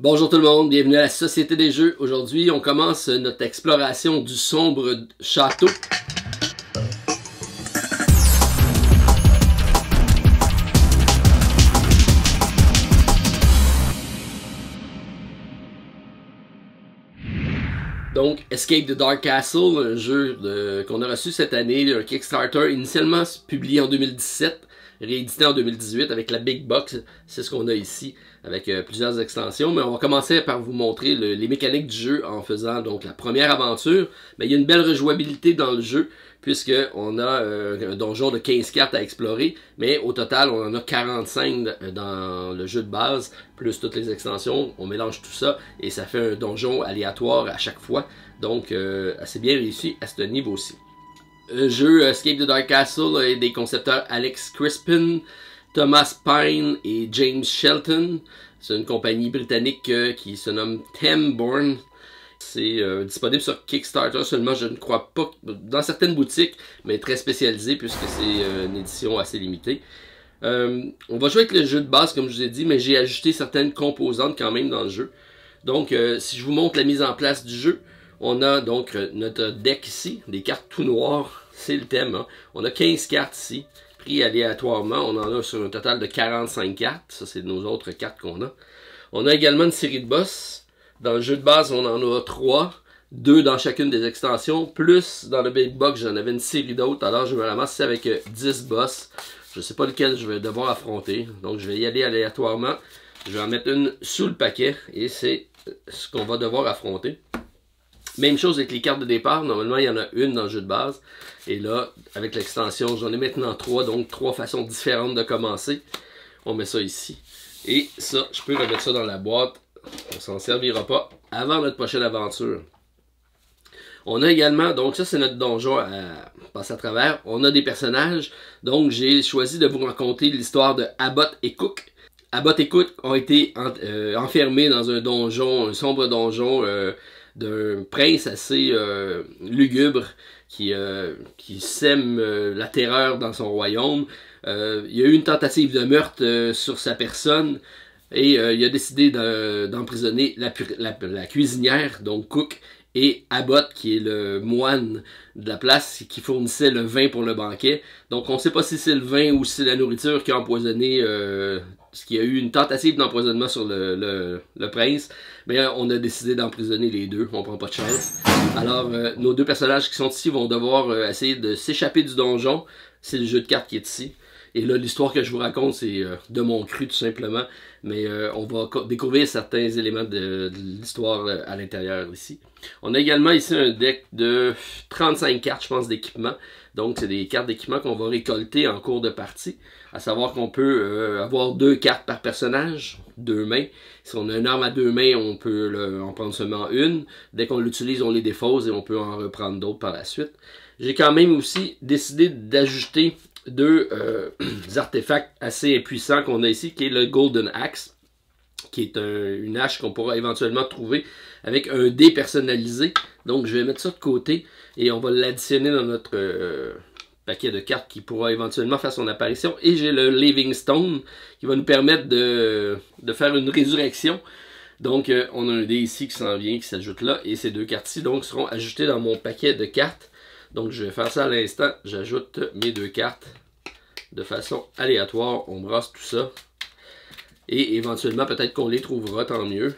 Bonjour tout le monde, bienvenue à la Société des Jeux. Aujourd'hui, on commence notre exploration du sombre château. Donc, Escape the Dark Castle, un jeu qu'on a reçu cette année, un Kickstarter initialement publié en 2017, réédité en 2018 avec la Big Box. C'est ce qu'on a ici avec euh, plusieurs extensions. Mais on va commencer par vous montrer les mécaniques du jeu en faisant donc la première aventure. Mais il y a une belle rejouabilité dans le jeu puisqu'on a euh, un donjon de 15 cartes à explorer, mais au total, on en a 45 euh, dans le jeu de base, plus toutes les extensions, on mélange tout ça, et ça fait un donjon aléatoire à chaque fois, donc assez bien réussi à ce niveau-ci. Euh, jeu Escape the Dark Castle est euh, des concepteurs Alex Crispin, Thomas Pine et James Shelton. C'est une compagnie britannique euh, qui se nomme Temborn. C'est disponible sur Kickstarter seulement, je ne crois pas, dans certaines boutiques, mais très spécialisé puisque c'est une édition assez limitée. on va jouer avec le jeu de base comme je vous ai dit, mais j'ai ajouté certaines composantes quand même dans le jeu. Donc si je vous montre la mise en place du jeu, on a donc euh, notre deck ici, des cartes tout noires, c'est le thème. Hein. On a 15 cartes ici, pris aléatoirement. On en a sur un total de 45 cartes. Ça, c'est nos autres cartes qu'on a. On a également une série de boss. Dans le jeu de base, on en a 3 deux dans chacune des extensions, plus dans le Big Box, j'en avais une série d'autres, alors je vais ramasser avec 10 euh, boss. Je ne sais pas lequel je vais devoir affronter, donc je vais y aller aléatoirement. Je vais en mettre une sous le paquet, et c'est euh, ce qu'on va devoir affronter. Même chose avec les cartes de départ. Normalement, il y en a une dans le jeu de base. Et là, avec l'extension, j'en ai maintenant trois. Donc, trois façons différentes de commencer. On met ça ici. Et ça, je peux remettre ça dans la boîte. On s'en servira pas avant notre prochaine aventure. On a également, donc ça c'est notre donjon à passer à travers. On a des personnages. Donc j'ai choisi de vous raconter l'histoire de Abbott et Cook. Abbott et Cook ont été euh, enfermés dans un donjon, un sombre donjon, euh, d'un prince assez euh, lugubre qui, euh, qui sème euh, la terreur dans son royaume. il y a eu une tentative de meurtre sur sa personne et il a décidé d'emprisonner la, la, cuisinière, donc Cook, et Abbott, qui est le moine de la place, qui fournissait le vin pour le banquet. Donc on ne sait pas si c'est le vin ou si c'est la nourriture qui a empoisonné parce qu'il y a eu une tentative d'empoisonnement sur le, prince, mais euh, on a décidé d'emprisonner les deux, on prend pas de chance. Alors, euh, nos deux personnages qui sont ici vont devoir euh, essayer de s'échapper du donjon, c'est le jeu de cartes qui est ici. Et là, l'histoire que je vous raconte, c'est de mon cru tout simplement, mais on va découvrir certains éléments de, de l'histoire à l'intérieur ici. On a également ici un deck de 35 cartes, je pense, d'équipement. Donc, c'est des cartes d'équipement qu'on va récolter en cours de partie. À savoir qu'on peut euh, avoir deux cartes par personnage, deux mains. Si on a une arme à deux mains, on peut en prendre seulement une. Dès qu'on l'utilise, on les défausse et on peut en reprendre d'autres par la suite. J'ai quand même aussi décidé d'ajouter deux euh, artefacts assez puissants qu'on a ici, qui est le Golden Axe, qui est une hache qu'on pourra éventuellement trouver avec un dé personnalisé. Donc je vais mettre ça de côté et on va l'additionner dans notre euh, paquet de cartes qui pourra éventuellement faire son apparition. Et j'ai le Living Stone qui va nous permettre de, faire une résurrection. Donc euh, on a un dé ici qui s'en vient, qui s'ajoute là. Et ces deux cartes-ci donc seront ajoutées dans mon paquet de cartes. Donc je vais faire ça à l'instant. J'ajoute mes deux cartes de façon aléatoire. On brasse tout ça. Et éventuellement, peut-être qu'on les trouvera, tant mieux.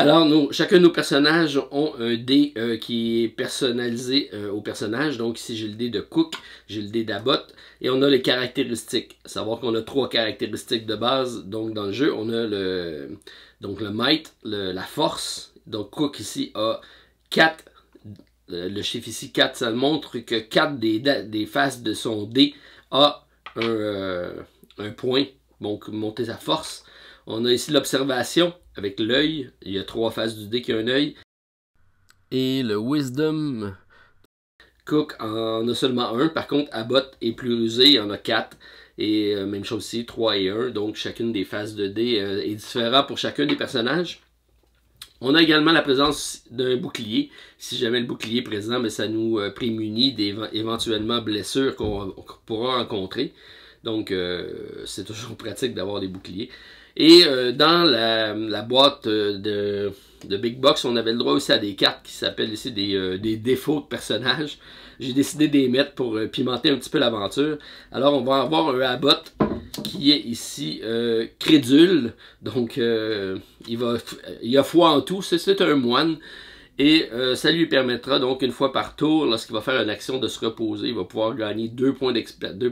Alors, nous, chacun de nos personnages ont un dé euh, qui est personnalisé euh, au personnage. Donc, ici, j'ai le dé de Cook, j'ai le dé d'Abbott, et on a les caractéristiques. Savoir qu'on a trois caractéristiques de base, donc dans le jeu, on a le, donc le might, la force. Donc, Cook ici a 4, euh, le, chiffre ici 4, ça montre que 4 des, des faces de son dé a un, un point, donc monter sa force. On a ici l'observation, avec l'œil. Il y a trois faces du dé qui ont un œil. Et le Wisdom. Cook en a seulement un. Par contre, Abbott est plus rusé, il en a quatre. Et euh, même chose ici, trois et un, Donc chacune des faces de dé euh, est différente pour chacun des personnages. On a également la présence d'un bouclier. Si jamais le bouclier est présent, mais ça nous euh, prémunit des éventuellement blessures qu'on pourra rencontrer. Donc c'est toujours pratique d'avoir des boucliers. Et euh, dans la, boîte euh, de, Big Box, on avait le droit aussi à des cartes qui s'appellent ici euh, des, défauts de personnages. J'ai décidé d'émettre mettre pour pimenter un petit peu l'aventure. Alors on va avoir un Abbott qui est ici crédule. Donc il, va, il a foi en tout. C'est un moine. Et ça lui permettra donc une fois par tour, lorsqu'il va faire une action de se reposer, il va pouvoir gagner deux points,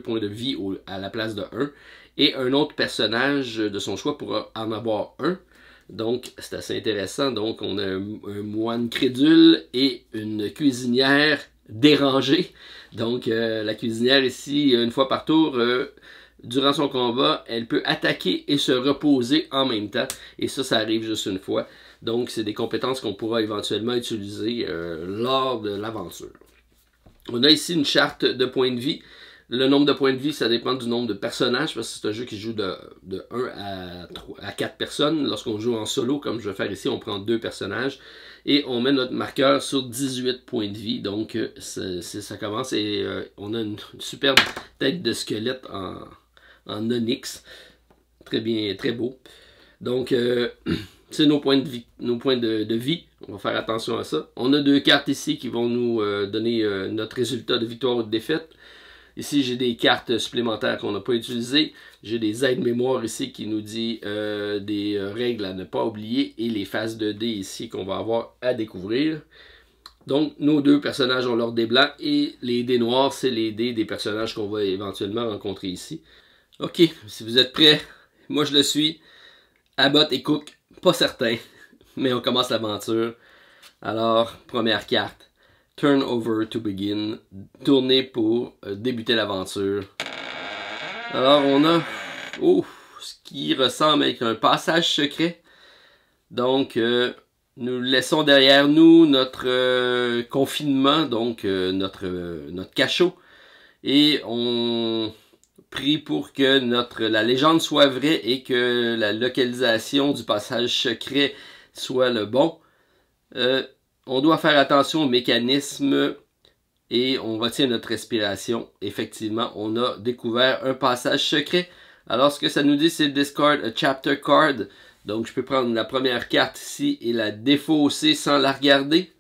points de vie à la place de un. Et un autre personnage de son choix pourra en avoir un. Donc, c'est assez intéressant. Donc, on a un, moine crédule et une cuisinière dérangée. Donc, euh, la cuisinière ici, une fois par tour, euh, durant son combat, elle peut attaquer et se reposer en même temps. Et ça, ça arrive juste une fois. Donc, c'est des compétences qu'on pourra éventuellement utiliser euh, lors de l'aventure. On a ici une charte de points de vie le nombre de points de vie, ça dépend du nombre de personnages, parce que c'est un jeu qui joue de, 1 à, à 4 personnes. Lorsqu'on joue en solo, comme je vais faire ici, on prend deux personnages et on met notre marqueur sur 18 points de vie. Donc, euh, ça commence et euh, on a une superbe tête de squelette en, en onyx. Très bien, très beau. Donc, euh, c'est nos points de vie. Nos points de, vie. On va faire attention à ça. On a deux cartes ici qui vont nous donner notre résultat de victoire ou de défaite. Ici, j'ai des cartes supplémentaires qu'on n'a pas utilisées. J'ai des aides-mémoire ici qui nous dit euh, des euh, règles à ne pas oublier et les phases de dés ici qu'on va avoir à découvrir. Donc, nos deux personnages ont leurs dés blancs et les dés noirs, c'est les dés des personnages qu'on va éventuellement rencontrer ici. Ok, si vous êtes prêts, moi je le suis. Abbott et Cook, pas certain, mais on commence l'aventure. Alors, première carte. Turn over to begin, tourner pour euh, débuter l'aventure. Alors on a oh, ce qui ressemble à un passage secret. Donc euh, nous laissons derrière nous notre euh, confinement, donc notre, notre cachot. Et on prie pour que notre, la légende soit vraie et que la localisation du passage secret soit le bon. Euh on doit faire attention au mécanisme et on retient notre respiration. Effectivement, on a découvert un passage secret. Alors, ce que ça nous dit, c'est Discord, a chapter card. Donc, je peux prendre la première carte ici et la défausser sans la regarder.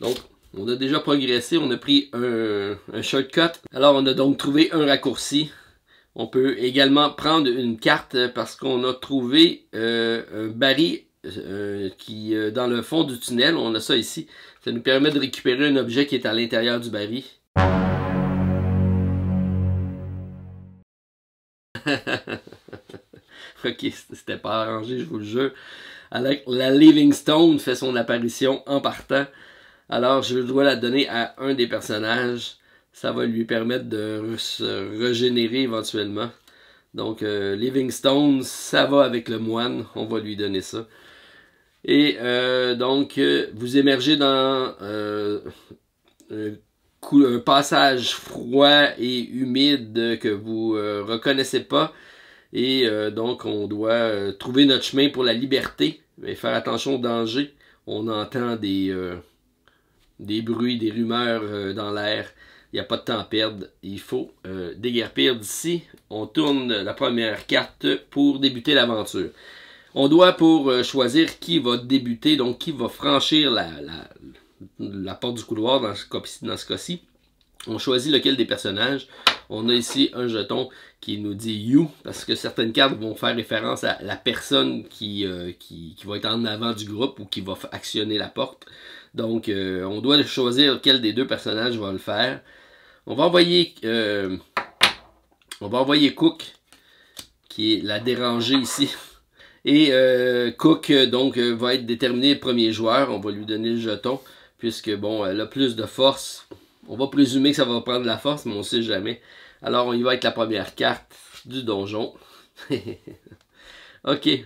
Donc, on a déjà progressé, on a pris un, shortcut. Alors, on a donc trouvé un raccourci. On peut également prendre une carte parce qu'on a trouvé euh, un baril euh, qui, euh, dans le fond du tunnel, on a ça ici. Ça nous permet de récupérer un objet qui est à l'intérieur du baril. ok, c'était pas arrangé, je vous le jure. Alors, la Livingstone fait son apparition en partant. Alors, je dois la donner à un des personnages. Ça va lui permettre de se régénérer éventuellement. Donc, euh, Livingstone, ça va avec le moine. On va lui donner ça. Et euh, donc, euh, vous émergez dans euh, un, passage froid et humide que vous ne reconnaissez pas. Et donc, on doit trouver notre chemin pour la liberté, mais faire attention au danger. On entend des, des bruits, des rumeurs dans l'air. Il n'y a pas de temps à perdre. Il faut déguerpir d'ici. On tourne la première carte pour débuter l'aventure. On doit pour euh, choisir qui va débuter, donc qui va franchir la, porte du couloir dans ce cas-ci. on choisit lequel des personnages. On a ici un jeton qui nous dit You, parce que certaines cartes vont faire référence à la personne qui, euh, va être en avant du groupe ou qui va actionner la porte. Donc, euh, on doit choisir quel des deux personnages va le faire. On va envoyer, on va envoyer Cook, qui est la dérangée ici, et euh, Cook, euh, donc, euh, va être déterminé premier joueur. On va lui donner le jeton, puisque, bon, elle a plus de force. On va présumer que ça va prendre la force, mais on ne sait jamais. Alors, on y va être la première carte du donjon. ok.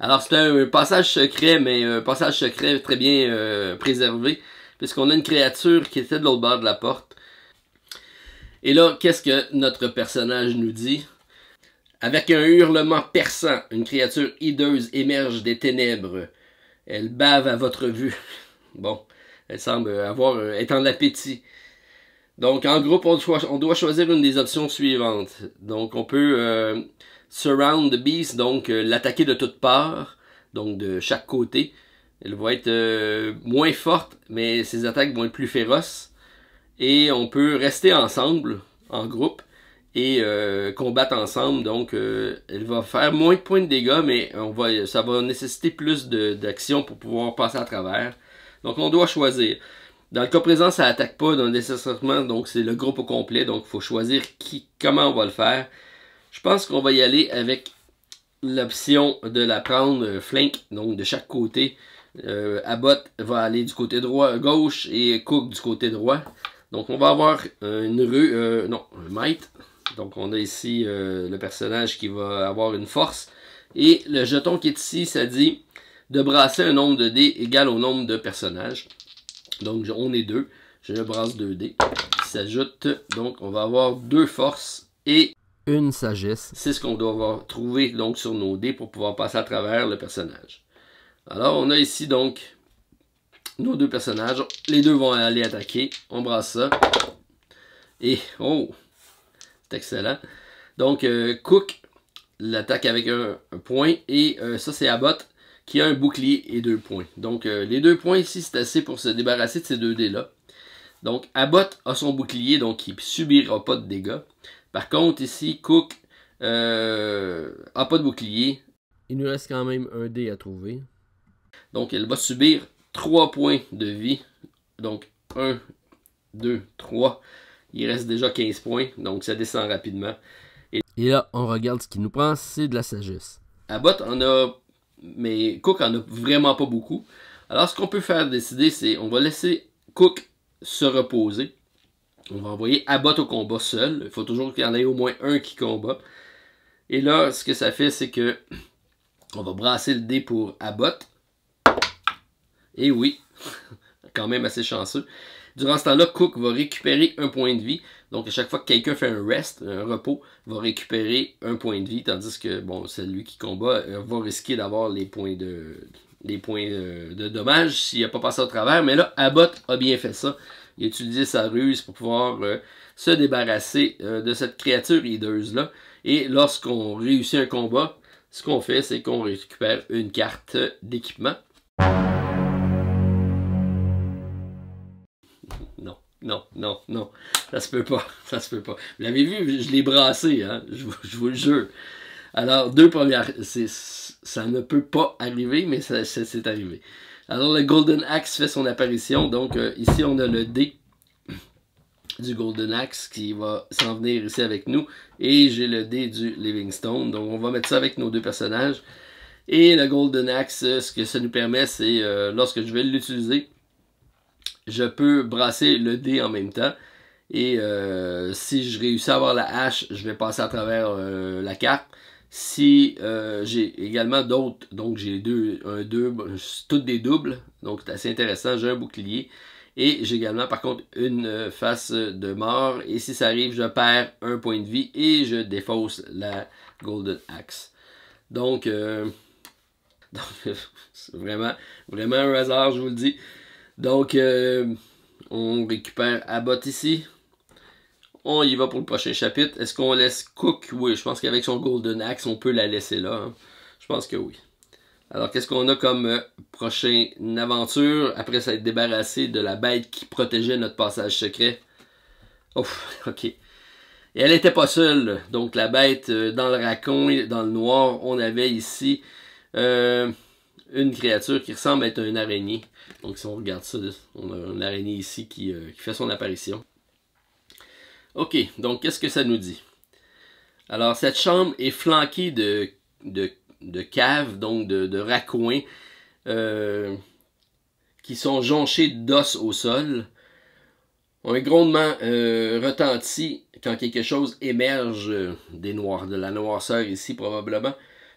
Alors, c'est un passage secret, mais un passage secret très bien préservé, puisqu'on a une créature qui était de l'autre bord de la porte. Et là, qu'est-ce que notre personnage nous dit avec un hurlement perçant, une créature hideuse émerge des ténèbres. Elle bave à votre vue. Bon, elle semble avoir euh, être en appétit. Donc, en groupe, on, doit choisir une des options suivantes. Donc, on peut euh, surround the beast, donc euh, l'attaquer de toutes parts, donc de chaque côté. Elle va être moins forte, mais ses attaques vont être plus féroces. Et on peut rester ensemble, en groupe, et euh, combattent ensemble. Donc, euh, elle va faire moins de points de dégâts, mais on ça va nécessiter plus d'action pour pouvoir passer à travers. Donc, on doit choisir. Dans le cas présent, ça attaque pas dans nécessairement, donc c'est le groupe au complet. Donc, il faut choisir qui, comment on va le faire. Je pense qu'on va y aller avec l'option de la prendre euh, flank, donc de chaque côté. Euh, Abbott va aller du côté droit, gauche et Cook du côté droit. Donc on va avoir une rue, non, un mite. Donc on a ici euh, le personnage qui va avoir une force. Et le jeton qui est ici, ça dit de brasser un nombre de dés égal au nombre de personnages. Donc on est deux. Je brasse deux dés. s'ajoute Donc on va avoir deux forces et une sagesse. C'est ce qu'on doit avoir donc sur nos dés pour pouvoir passer à travers le personnage. Alors on a ici donc nos deux personnages. Les deux vont aller attaquer. On brasse ça. Et oh, excellent. Donc, euh, Cook l'attaque avec un, point. Et euh, ça, c'est Abbott qui a un bouclier et deux points. Donc, euh, les deux points ici, c'est assez pour se débarrasser de ces deux dés-là. Donc, Abbott a son bouclier, donc il subira pas de dégâts. Par contre, ici, Cook a pas de bouclier. Il nous reste quand même un dé à trouver. Donc, elle va subir trois points de vie. Donc, un, deux, trois. Il reste déjà 15 points, donc ça descend rapidement. Et, là, on regarde ce qu'il nous prend, c'est de la sagesse. Abbott en a, mais Cook en a vraiment pas beaucoup. Alors, ce qu'on peut faire décider, c'est on va laisser Cook se reposer. On va envoyer Abbott au combat seul. Il faut toujours qu'il y en ait au moins un qui combat. Et là, ce que ça fait, c'est que on va brasser le dé pour Abbott. Et oui, quand même assez chanceux. Durant ce temps-là, Cook va récupérer un point de vie. Donc, à chaque fois que quelqu'un fait un rest, un repos, va récupérer un point de vie, tandis que, bon, celui qui combat euh, va risquer d'avoir les points de les points euh, de, dommage s'il n'a pas passé au travers. Mais là, Abbott a bien fait ça. Il a utilisé sa ruse pour pouvoir euh, se débarrasser de cette créature hideuse-là. Et lorsqu'on réussit un combat, ce qu'on fait, c'est qu'on récupère une carte d'équipement. non, non, non. Ça se peut pas. Ça se peut pas. Vous l'avez vu, je l'ai brassé, hein. Je, vous le jure. Alors, deux premières. Ça ne peut pas arriver, mais ça, c'est arrivé. Alors, le Golden Axe fait son apparition. Donc, euh, ici, on a le dé du Golden Axe qui va s'en venir ici avec nous. Et j'ai le dé du Livingstone. Donc, on va mettre ça avec nos deux personnages. Et le Golden Axe, ce que ça nous permet, c'est euh, lorsque je vais l'utiliser, je peux brasser le dé en même temps. Et euh, si je réussis à avoir la hache, je vais passer à travers euh, la carte. Si euh, j'ai également d'autres, donc j'ai deux, un deux, toutes des doubles, donc c'est assez intéressant. J'ai un bouclier et j'ai également par contre une face de mort. Et si ça arrive, je perds un point de vie et je défausse la Golden Axe. Donc, c'est vraiment, vraiment un hasard, je vous le dis. Donc, euh, on récupère Abbott ici. On y va pour le prochain chapitre. Est-ce qu'on laisse Cook? Oui, je pense qu'avec son Golden Axe, on peut la laisser là. Hein. Je pense que oui. Alors, qu'est-ce qu'on a comme euh, prochaine aventure? Après s'être débarrassé de la bête qui protégeait notre passage secret. Ouf, ok. Et elle n'était pas seule. Donc, la bête euh, dans le racon, dans le noir, on avait ici une créature qui ressemble à être une araignée. Donc si on regarde ça, on a une araignée ici euh, qui, fait son apparition. Ok, donc qu'est-ce que ça nous dit? Alors cette chambre est flanquée de, de, caves, donc de, raccoins, euh, qui sont jonchés d'os au sol. Un grondement euh, retentit quand quelque chose émerge euh, des noirs, de la noirceur ici probablement.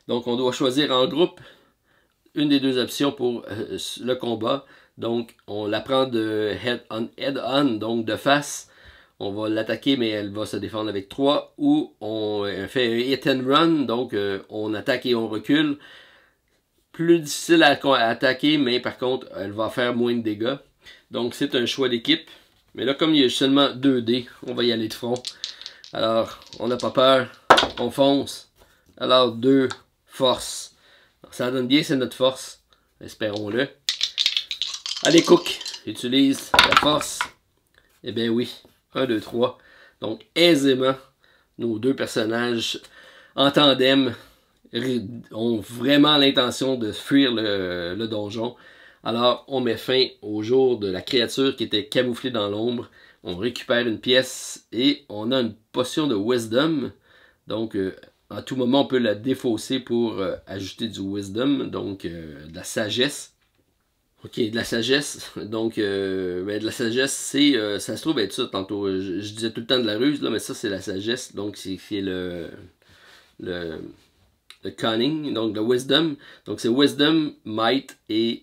Donc on doit choisir en groupe une des deux options pour euh, le combat. Donc, on la prend de head-on, head on, donc de face. On va l'attaquer, mais elle va se défendre avec trois. Ou on euh, fait un hit and run, donc euh, on attaque et on recule. Plus difficile à, attaquer, mais par contre, elle va faire moins de dégâts. Donc, c'est un choix d'équipe. Mais là, comme il y a seulement 2 dés, on va y aller de front. Alors, on n'a pas peur. On fonce. Alors, deux forces. Ça donne bien, c'est notre force. Espérons-le. Allez, Cook, utilise la force. Eh bien oui, 1, 2, 3. Donc, aisément, nos deux personnages en tandem ont vraiment l'intention de fuir le, donjon. Alors, on met fin au jour de la créature qui était camouflée dans l'ombre. On récupère une pièce et on a une potion de wisdom. Donc, euh, à tout moment, on peut la défausser pour euh, ajouter du wisdom, donc euh, de la sagesse. Ok, de la sagesse. Donc, euh, ben, de la sagesse, c'est, ça se trouve être ça tantôt. Je, disais tout le temps de la ruse, là, mais ça, c'est la sagesse. Donc, c'est, le, le, le, cunning, donc le wisdom. Donc, c'est wisdom, might et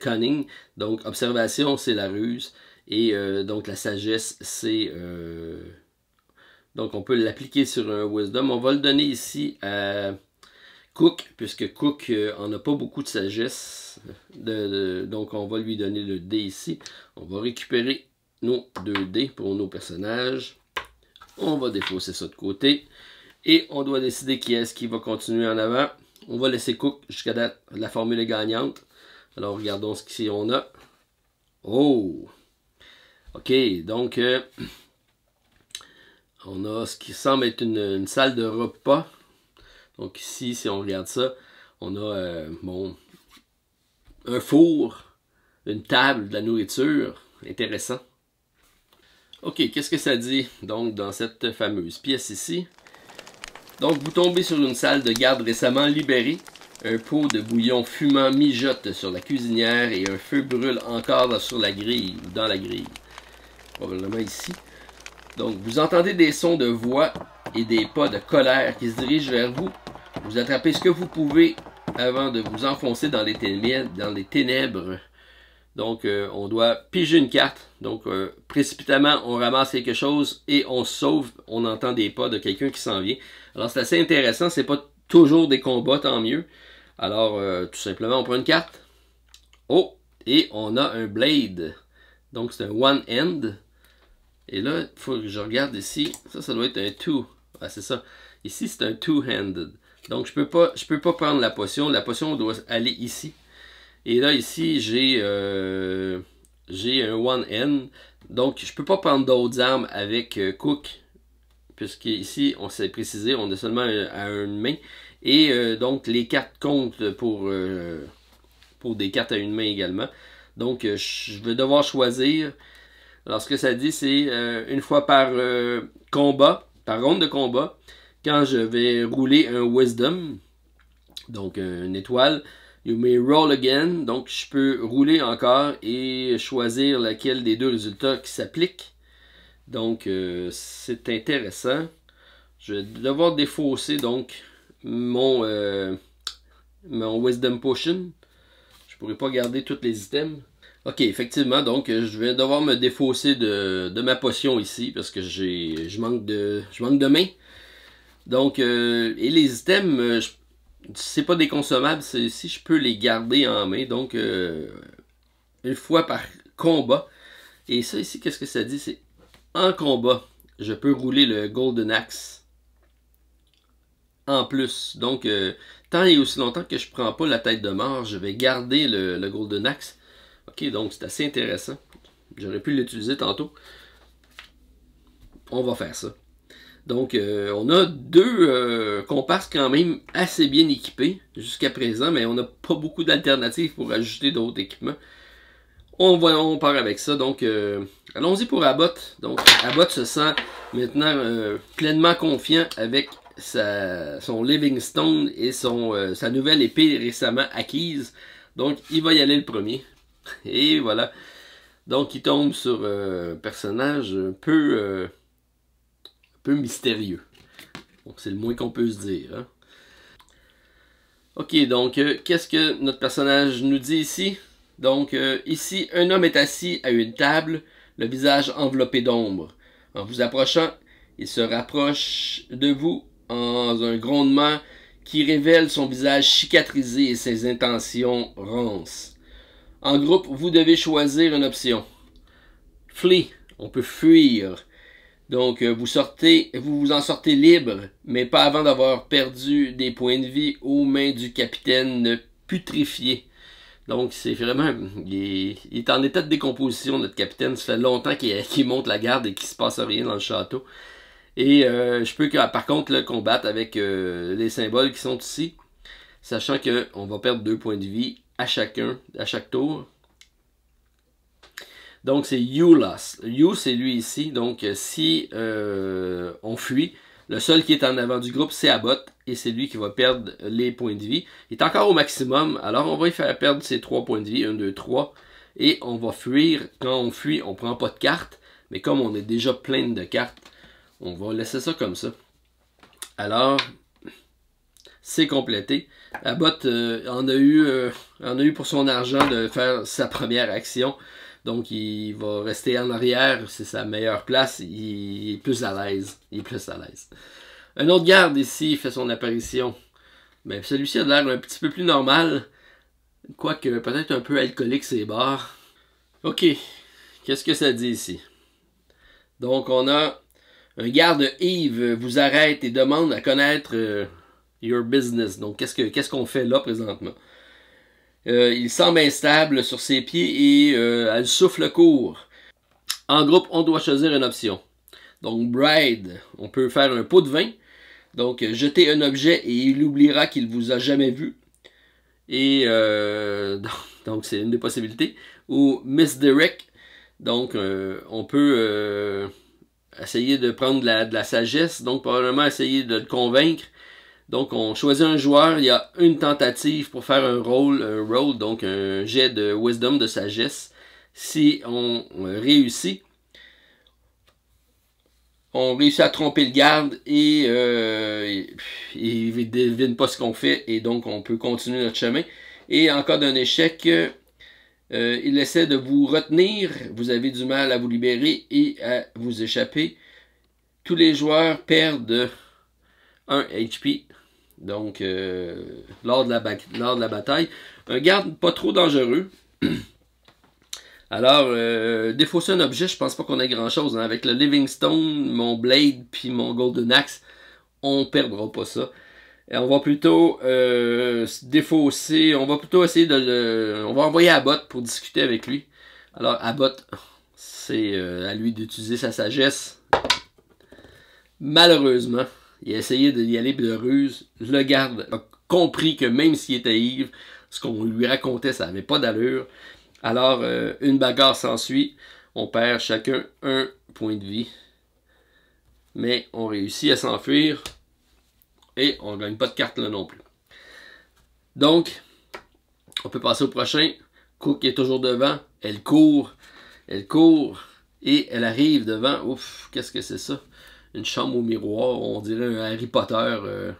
cunning. Donc, observation, c'est la ruse. Et donc, la sagesse, c'est donc, on peut l'appliquer sur un Wisdom. On va le donner ici à Cook, puisque Cook euh, en a pas beaucoup de sagesse. donc, on va lui donner le D ici. On va récupérer nos deux D pour nos personnages. On va défausser ça de côté. Et on doit décider qui est-ce qui va continuer en avant. On va laisser Cook jusqu'à la, la formule gagnante. Alors, regardons ce qu'ici on a. Oh! OK, donc... Euh, on a ce qui semble être une, salle de repas. Donc ici, si on regarde ça, on a euh, un four, une table, de la nourriture. Intéressant. Ok, qu'est-ce que ça dit donc dans cette fameuse pièce ici? Donc vous tombez sur une salle de garde récemment libérée. Un pot de bouillon fumant mijote sur la cuisinière et un feu brûle encore sur la grille ou dans la grille. Probablement ici. Donc, vous entendez des sons de voix et des pas de colère qui se dirigent vers vous. Vous attrapez ce que vous pouvez avant de vous enfoncer dans les ténèbres. Donc, euh, on doit piger une carte. Donc, euh, précipitamment, on ramasse quelque chose et on se sauve. On entend des pas de quelqu'un qui s'en vient. Alors, c'est assez intéressant. C'est pas toujours des combats, tant mieux. Alors, euh, tout simplement, on prend une carte. Oh! Et on a un blade. Donc, c'est un one-end. Et là, il faut que je regarde ici. Ça, ça doit être un two. Ah, c'est ça. Ici, c'est un two-handed. Donc, je ne peux, pas, je peux pas prendre la potion. La potion doit aller ici. Et là, ici, j'ai euh, un one-hand. Donc, je ne peux pas prendre d'autres armes avec euh, Cook. Puisque ici, on s'est précisé, on est seulement à une main. Et euh, donc, les cartes comptent pour, pour des cartes à une main également. Donc, je vais devoir choisir alors, ce que ça dit, c'est euh, une fois par euh, combat, par ronde de combat, quand je vais rouler un Wisdom, donc euh, une étoile, you may roll again, donc je peux rouler encore et choisir laquelle des deux résultats qui s'appliquent. Donc, c'est intéressant. Je vais devoir défausser donc mon, mon Wisdom Potion. Je pourrais pas garder tous les items. Ok, effectivement, donc euh, je vais devoir me défausser de, ma potion ici parce que j'ai je manque de je manque de main. Donc euh, et les items, euh, c'est pas des consommables, si je peux les garder en main, donc une fois par combat. Et ça ici, qu'est-ce que ça dit C'est en combat, je peux rouler le Golden Axe en plus. Donc tant et aussi longtemps que je prends pas la tête de mort, je vais garder le, le Golden Axe donc c'est assez intéressant. J'aurais pu l'utiliser tantôt. On va faire ça. Donc, euh, on a deux euh, comparses quand même assez bien équipés jusqu'à présent, mais on n'a pas beaucoup d'alternatives pour ajouter d'autres équipements. On, va, on part avec ça. Donc, euh, allons-y pour Abbott. Donc, Abbott se sent maintenant euh, pleinement confiant avec son son Livingstone et son, sa nouvelle épée récemment acquise. Donc, il va y aller le premier. Et voilà. Donc, il tombe sur euh, un personnage un peu, euh, un peu mystérieux. Donc, c'est le moins qu'on peut se dire. Hein. Ok, donc, euh, qu'est-ce que notre personnage nous dit ici? Donc, ici, un homme est assis à une table, le visage enveloppé d'ombre. En vous approchant, il se rapproche de vous en un grondement qui révèle son visage cicatrisé et ses intentions rances. En groupe, vous devez choisir une option. Flee, on peut fuir. Donc, euh, vous sortez, vous vous en sortez libre, mais pas avant d'avoir perdu des points de vie aux mains du capitaine putréfié. Donc, c'est vraiment, il est, en état de décomposition, notre capitaine. Ça fait longtemps qu'il monte la garde et qu'il se passe rien dans le château. Et euh, je peux par contre le combattre avec euh, les symboles qui sont ici, sachant qu'on va perdre deux points de vie chacun, à chaque tour. Donc c'est you loss. You c'est lui ici. Donc euh, si euh, on fuit, le seul qui est en avant du groupe c'est Abbott et c'est lui qui va perdre les points de vie. Il est encore au maximum, alors on va lui faire perdre ses trois points de vie. 1, 2, 3. Et on va fuir. Quand on fuit, on prend pas de cartes Mais comme on est déjà plein de cartes, on va laisser ça comme ça. Alors, c'est complété. Abbott botte euh, en, a eu, euh, en a eu pour son argent de faire sa première action. Donc il va rester en arrière, c'est sa meilleure place, il est plus à l'aise. Il est plus à l'aise. Un autre garde ici fait son apparition. Mais ben, celui-ci a l'air un petit peu plus normal. Quoique peut-être un peu alcoolique ses bars. Ok, qu'est-ce que ça dit ici? Donc on a un garde Yves vous arrête et demande à connaître euh, your business. Donc, qu'est-ce qu'on fait là présentement? Euh, il semble instable sur ses pieds et euh, elle souffle court. En groupe, on doit choisir une option. Donc, bride, on peut faire un pot de vin. Donc, jeter un objet et il oubliera qu'il vous a jamais vu. Et euh, donc, c'est une des possibilités. Ou Miss Direct. Donc, on peut essayer de prendre de la, de la sagesse. Donc, probablement essayer de le convaincre donc, on choisit un joueur, il y a une tentative pour faire un roll, un roll, donc un jet de wisdom, de sagesse. Si on réussit, on réussit à tromper le garde et euh, il ne devine pas ce qu'on fait et donc on peut continuer notre chemin. Et en cas d'un échec, euh, il essaie de vous retenir, vous avez du mal à vous libérer et à vous échapper. Tous les joueurs perdent un HP donc, euh, lors, de la lors de la bataille. Un garde pas trop dangereux. Alors, euh, défausser un objet, je pense pas qu'on ait grand-chose. Hein. Avec le Livingstone, mon Blade, puis mon Golden Axe, on perdra pas ça. Et on va plutôt euh, défausser, on va plutôt essayer de le... On va envoyer Abbott pour discuter avec lui. Alors, Abbott, c'est euh, à lui d'utiliser sa sagesse. Malheureusement. Il a essayé d'y aller de ruse. Le garde a compris que même s'il était ivre, ce qu'on lui racontait, ça n'avait pas d'allure. Alors, euh, une bagarre s'ensuit. On perd chacun un point de vie. Mais on réussit à s'enfuir. Et on ne gagne pas de carte là non plus. Donc, on peut passer au prochain. Cook est toujours devant. Elle court. Elle court. Et elle arrive devant. Ouf, qu'est-ce que c'est ça? une chambre au miroir, on dirait un Harry Potter euh,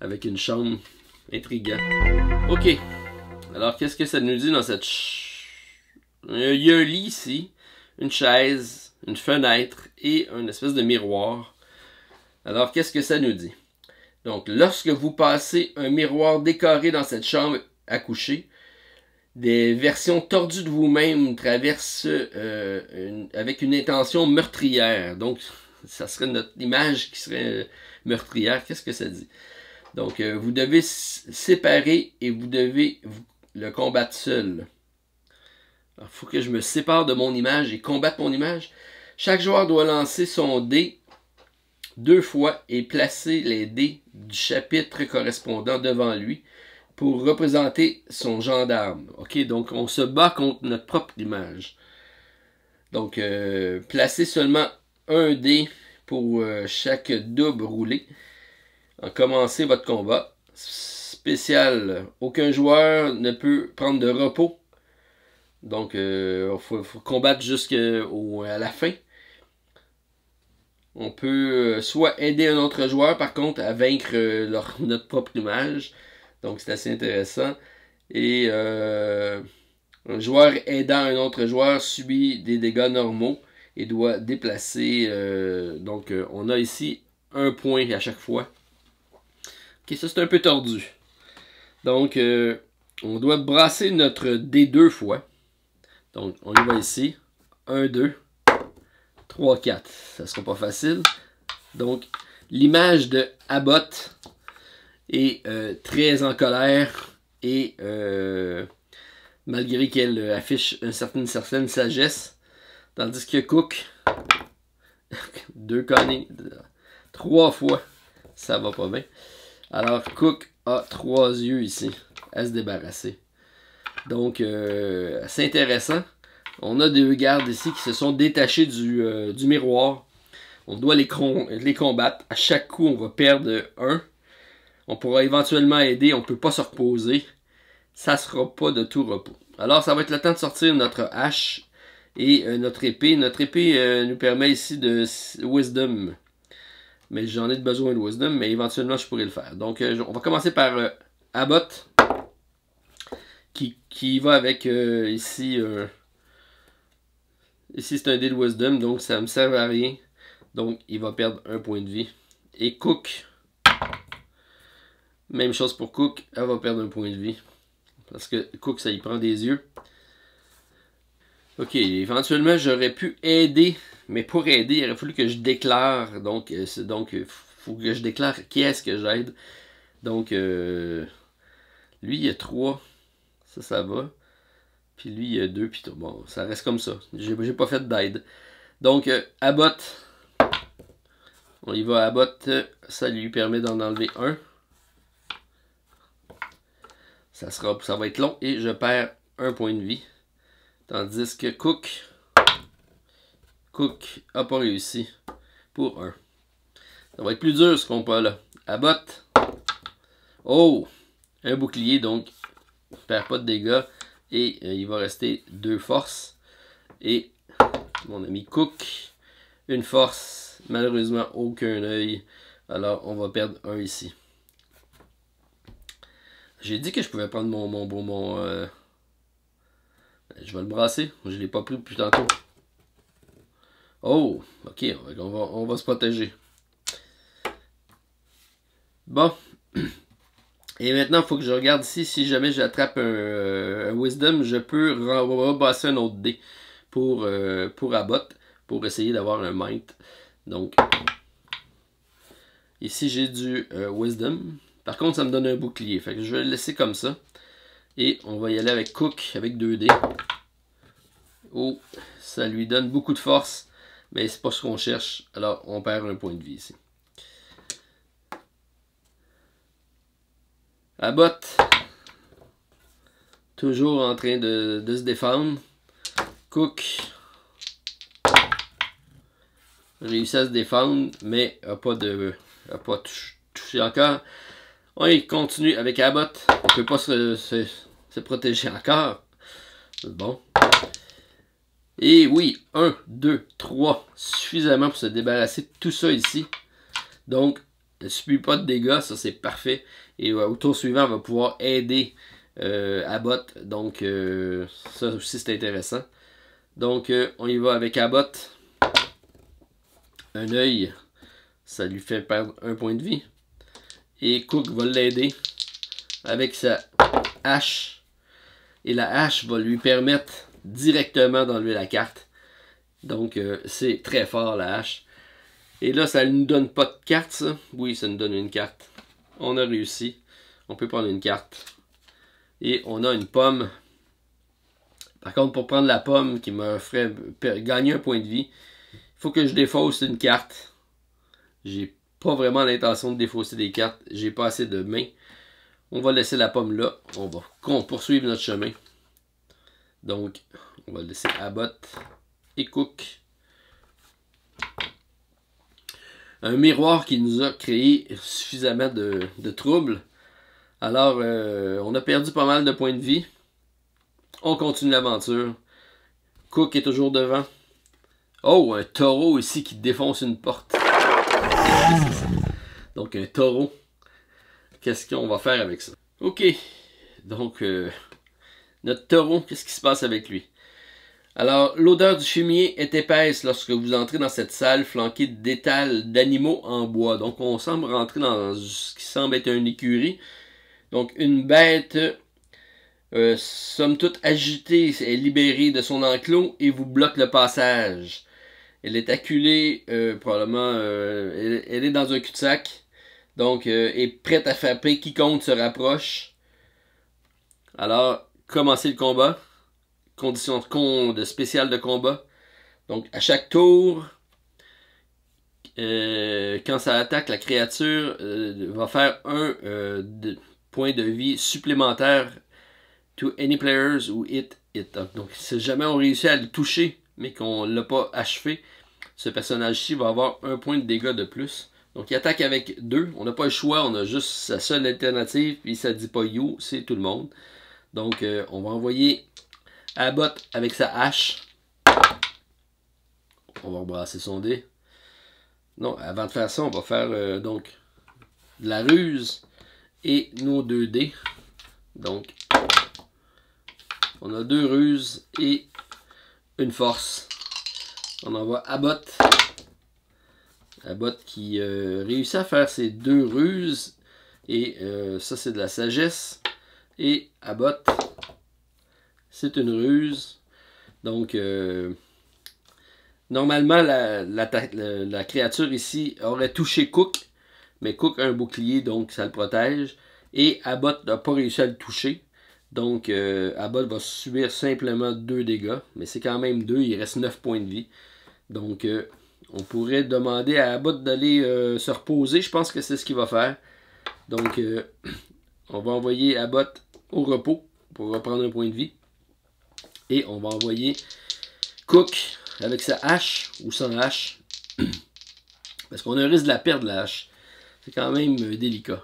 avec une chambre intrigante. Ok. Alors, qu'est-ce que ça nous dit dans cette... Ch... Euh, il y a un lit ici, une chaise, une fenêtre et une espèce de miroir. Alors, qu'est-ce que ça nous dit? Donc, lorsque vous passez un miroir décoré dans cette chambre à coucher, des versions tordues de vous-même traversent euh, avec une intention meurtrière. Donc, ça serait notre image qui serait euh, meurtrière. Qu'est-ce que ça dit? Donc, euh, vous devez séparer et vous devez le combattre seul. Il faut que je me sépare de mon image et combattre mon image. Chaque joueur doit lancer son dé deux fois et placer les dés du chapitre correspondant devant lui pour représenter son gendarme. OK, donc on se bat contre notre propre image. Donc, euh, placer seulement un dé pour euh, chaque double roulé. Commencez votre combat. Spécial, aucun joueur ne peut prendre de repos. Donc, il euh, faut, combattre jusqu'à la fin. On peut euh, soit aider un autre joueur, par contre, à vaincre notre propre image. Donc, c'est assez intéressant. Et un joueur aidant un autre joueur subit des dégâts normaux et doit déplacer. Euh, donc, euh, on a ici un point à chaque fois. Ok, ça c'est un peu tordu. Donc, euh, on doit brasser notre D deux fois. Donc, on y va ici. 1, 2, 3, 4. Ça sera pas facile. Donc, l'image de Abbott est très en colère et malgré qu'elle affiche une certaine sagesse, Tandis que Cook, deux connés, trois fois, ça va pas bien. Alors Cook a trois yeux ici à se débarrasser. Donc euh, c'est intéressant. On a deux gardes ici qui se sont détachés du, euh, miroir. On doit les, les, combattre. À chaque coup, on va perdre un. On pourra éventuellement aider. On ne peut pas se reposer. Ça ne sera pas de tout repos. Alors, ça va être le temps de sortir notre hache et euh, notre épée, notre épée euh, nous permet ici de wisdom. Mais j'en ai besoin de wisdom, mais éventuellement je pourrais le faire. Donc euh, on va commencer par Abbott. Qui, va avec ici. ici c'est un dé de wisdom, donc ça ne me sert à rien. Donc il va perdre un point de vie. Et Cook. Même chose pour Cook, elle va perdre un point de vie. Parce que Cook, ça y prend des yeux. OK, éventuellement, j'aurais pu aider, mais pour aider, il aurait fallu que je déclare. Donc, euh, c'est donc, euh, faut que je déclare qui est-ce que j'aide. Donc, euh, lui, il y a trois. Ça, ça va. Puis lui, il y a deux. Puis bon, ça reste comme ça. J'ai pas fait d'aide. Donc, Abbott. On y va à Abbott. Ça lui permet d'en enlever un. Ça, sera, ça va être long et je perds un point de vie. Tandis que Cook, Cook n'a pas réussi pour un. Ça va être plus dur ce compas là. Abbott. Oh! Un bouclier, donc ne perd pas de dégâts. Et euh, il va rester deux forces. Et mon ami Cook, une force. Malheureusement, aucun œil. Alors, on va perdre un ici. J'ai dit que je pouvais prendre mon, mon, mon, euh, je vais le brasser. Je ne l'ai pas pris depuis tantôt. Oh, ok, on va, se protéger. Bon. Et maintenant, il faut que je regarde ici. Si jamais j'attrape un, euh, Wisdom, je peux rebasser un autre dé pour, euh, pour pour essayer d'avoir un Might. Donc, ici, j'ai du euh, Wisdom. Par contre, ça me donne un bouclier. Fait je vais le laisser comme ça. Et on va y aller avec Cook, avec deux dés. Oh, ça lui donne beaucoup de force, mais c'est pas ce qu'on cherche. Alors, on perd un point de vie ici. Abbott, toujours en train de, se défendre. Cook réussit à se défendre, mais n'a pas de touché encore. On continue avec Abbott. On ne peut pas se, protéger encore. Bon, et oui, 1, 2, 3, suffisamment pour se débarrasser de tout ça ici. Donc, ne supplie pas de dégâts, ça c'est parfait. Et euh, au tour suivant, on va pouvoir aider euh, Abbott. Donc, euh, ça aussi c'est intéressant. Donc, euh, on y va avec Abbott. Un œil, ça lui fait perdre un point de vie. Et Cook va l'aider avec sa hache. Et la hache va lui permettre directement d'enlever la carte. Donc, euh, c'est très fort la hache. Et là, ça ne nous donne pas de carte, ça. Oui, ça nous donne une carte. On a réussi. On peut prendre une carte. Et on a une pomme. Par contre, pour prendre la pomme qui me ferait gagner un point de vie, il faut que je défausse une carte. J'ai pas vraiment l'intention de défausser des cartes. J'ai pas assez de mains. On va laisser la pomme là. On va poursuivre notre chemin. Donc, on va le laisser Abbott et Cook. Un miroir qui nous a créé suffisamment de, troubles. Alors, euh, on a perdu pas mal de points de vie. On continue l'aventure. Cook est toujours devant. Oh, un taureau ici qui défonce une porte. Donc, un taureau. Qu'est-ce qu'on va faire avec ça? Ok. Donc, euh, notre taureau, qu'est-ce qui se passe avec lui? Alors, l'odeur du fumier est épaisse lorsque vous entrez dans cette salle flanquée d'étals d'animaux en bois. Donc, on semble rentrer dans ce qui semble être une écurie. Donc, une bête, euh, somme toute agitée, est libérée de son enclos et vous bloque le passage. Elle est acculée, euh, probablement, euh, elle, elle, est dans un cul-de-sac. Donc, euh, est prête à frapper quiconque se rapproche. Alors, commencer le combat, condition de, con, de spécial de combat. Donc à chaque tour, euh, quand ça attaque, la créature euh, va faire un euh, point de vie supplémentaire to any players ou hit it. Donc si jamais on réussit à le toucher, mais qu'on ne l'a pas achevé, ce personnage-ci va avoir un point de dégâts de plus. Donc il attaque avec deux. On n'a pas le choix, on a juste sa seule alternative, puis ça dit pas you, c'est tout le monde. Donc, euh, on va envoyer Abbott avec sa hache. On va embrasser son dé. Non, avant de faire ça, on va faire euh, donc de la ruse et nos deux dés. Donc, on a deux ruses et une force. On envoie Abbott. Abbott qui euh, réussit à faire ses deux ruses. Et ça, c'est de la sagesse. Et Abbott, c'est une ruse. Donc, euh, normalement, la, créature ici aurait touché Cook, mais Cook a un bouclier, donc ça le protège. Et Abbott n'a pas réussi à le toucher. Donc, euh, Abbott va subir simplement deux dégâts, mais c'est quand même deux. il reste 9 points de vie. Donc, euh, on pourrait demander à Abbott d'aller se reposer. Je pense que c'est ce qu'il va faire. Donc, on va envoyer Abbott au repos pour reprendre un point de vie. Et on va envoyer Cook avec sa hache ou sans hache. Parce qu'on a un risque de la perdre, la hache. C'est quand même euh, délicat.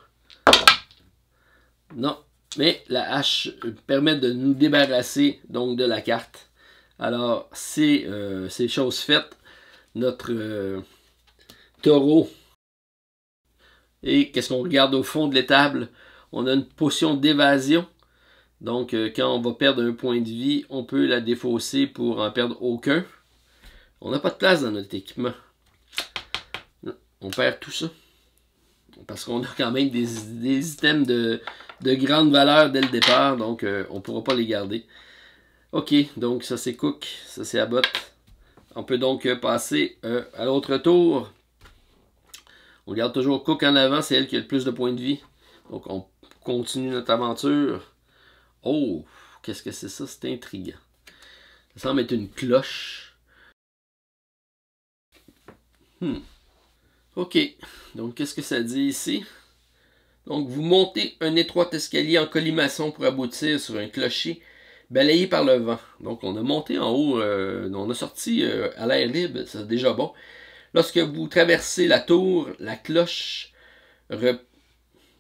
Non, mais la hache euh, permet de nous débarrasser donc de la carte. Alors, c'est euh, ces chose faite. Notre taureau. Et qu'est-ce qu'on regarde au fond de l'étable? On a une potion d'évasion donc, euh, quand on va perdre un point de vie, on peut la défausser pour en perdre aucun. On n'a pas de place dans notre équipement. On perd tout ça. Parce qu'on a quand même des, des items de, grande valeur dès le départ, donc euh, on ne pourra pas les garder. Ok, donc ça c'est Cook, ça c'est Abbott. On peut donc euh, passer à l'autre tour. On garde toujours Cook en avant, c'est elle qui a le plus de points de vie. Donc on continue notre aventure. Oh, qu'est-ce que c'est ça? C'est intriguant. Ça semble être une cloche. Hmm. Ok, donc qu'est-ce que ça dit ici? Donc vous montez un étroit escalier en colimaçon pour aboutir sur un clocher balayé par le vent. Donc on a monté en haut, euh, on a sorti euh, à l'air libre, c'est déjà bon. Lorsque vous traversez la tour, la cloche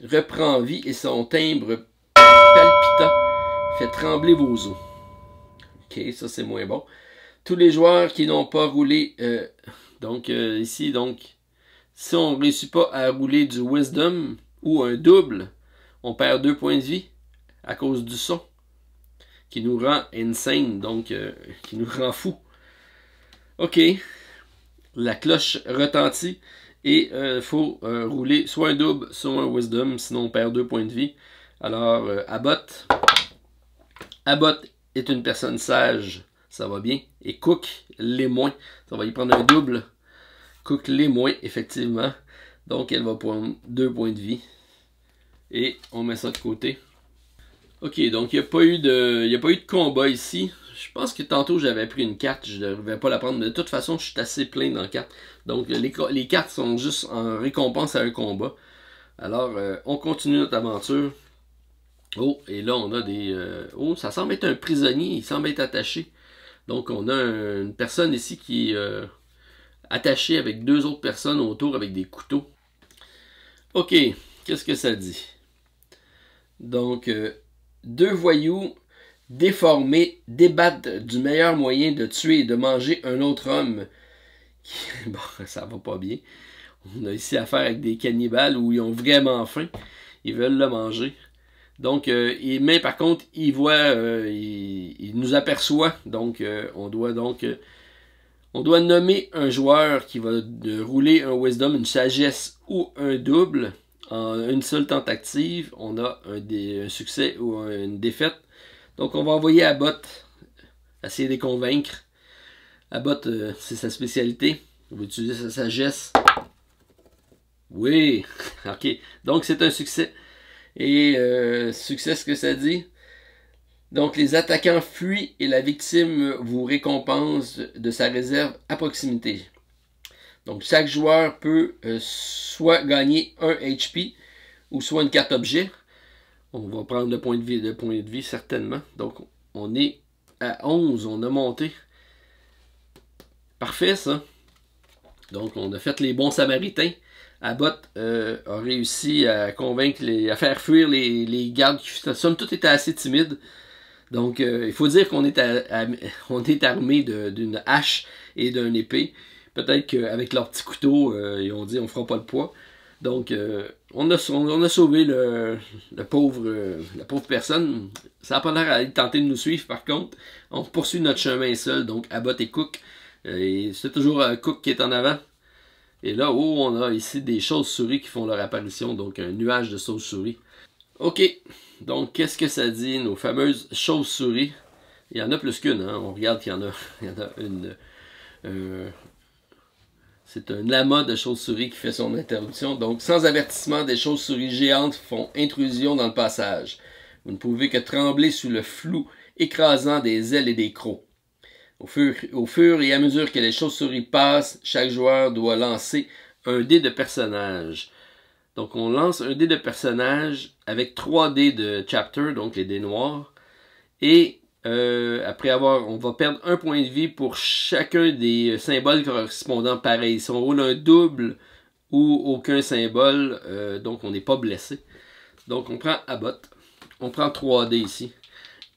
reprend vie et son timbre palpitant fait trembler vos os. OK, ça c'est moins bon. Tous les joueurs qui n'ont pas roulé, euh, donc euh, ici, donc, si on ne réussit pas à rouler du Wisdom ou un double, on perd deux points de vie à cause du son qui nous rend insane, donc euh, qui nous rend fou. OK, la cloche retentit et il faut rouler soit un double, soit un Wisdom, sinon on perd deux points de vie. Alors, à Abbott est une personne sage, ça va bien. Et Cook les moins. Ça va y prendre un double. Cook les moins, effectivement. Donc elle va prendre deux points de vie. Et on met ça de côté. Ok, donc il n'y a, pas eu de, a pas eu de combat ici. Je pense que tantôt j'avais pris une carte, je ne devais pas la prendre. de toute façon, je suis assez plein dans carte. Donc les, cartes sont juste en récompense à un combat. Alors, euh, on continue notre aventure. Oh, et là, on a des... Euh, oh, ça semble être un prisonnier, il semble être attaché. Donc, on a une personne ici qui est euh, attachée avec deux autres personnes autour avec des couteaux. OK, qu'est-ce que ça dit? Donc, euh, deux voyous déformés débattent du meilleur moyen de tuer et de manger un autre homme. bon, ça va pas bien. On a ici affaire avec des cannibales où ils ont vraiment faim. Ils veulent le manger. Donc, euh, il, mais par contre, il voit, euh, il, nous aperçoit. Donc, euh, on doit donc, on doit nommer un joueur qui va rouler un wisdom, une sagesse ou un double en une seule tentative. On a un, succès ou une défaite. Donc, on va envoyer Abbott, essayer de les convaincre. Abbott, c'est sa spécialité. On va utiliser sa sagesse. Oui, ok. Donc, c'est un succès. Et euh, succès, ce que ça dit? Donc, les attaquants fuient et la victime vous récompense de sa réserve à proximité. Donc, chaque joueur peut euh, soit gagner un HP ou soit une carte objet. On va prendre le point de vie, le point de vie certainement. Donc, on est à 11, on a monté. Parfait, ça. Donc, on a fait les bons samaritains. Abbott euh, a réussi à convaincre, à faire fuir les, gardes qui, somme toute, était assez timides. Donc, euh, il faut dire qu'on est, armé d'une hache et d'un épée. Peut-être qu'avec leur petit couteau, euh, ils ont dit on fera pas le poids. Donc, on a, sauvé le, pauvre, la pauvre personne. Ça n'a pas l'air d'aller tenter de nous suivre, par contre. On poursuit notre chemin seul, donc Abbott et Cook. et c'est toujours Cook qui est en avant. Et là, haut on a ici des chauves-souris qui font leur apparition, donc un nuage de chauves-souris. OK, donc qu'est-ce que ça dit, nos fameuses chauves-souris? Il y en a plus qu'une, hein? on regarde qu'il y en a, y en a une... Euh, c'est un lama de chauves-souris qui fait son interruption. Donc, sans avertissement, des chauves-souris géantes font intrusion dans le passage. Vous ne pouvez que trembler sous le flou écrasant des ailes et des crocs. Au fur, et à mesure que les chauves-souris passent, chaque joueur doit lancer un dé de personnage. Donc on lance un dé de personnage avec 3 dés de chapter, donc les dés noirs. Et euh, après avoir, on va perdre un point de vie pour chacun des euh, symboles correspondants pareil. Si on roule un double ou aucun symbole, euh, donc on n'est pas blessé. Donc on prend Abbott. On prend 3 dés ici.